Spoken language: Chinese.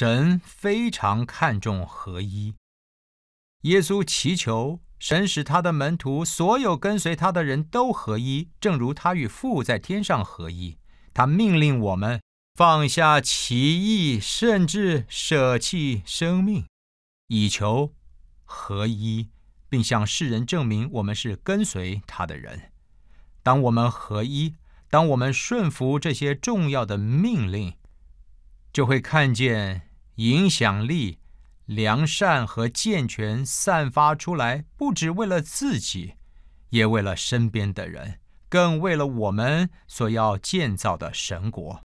神非常看重合一。耶稣祈求神使他的门徒，所有跟随他的人都合一，正如他与父在天上合一。他命令我们放下奇异，甚至舍弃生命，以求合一，并向世人证明我们是跟随他的人。当我们合一，当我们顺服这些重要的命令，就会看见。影响力、良善和健全散发出来，不只为了自己，也为了身边的人，更为了我们所要建造的神国。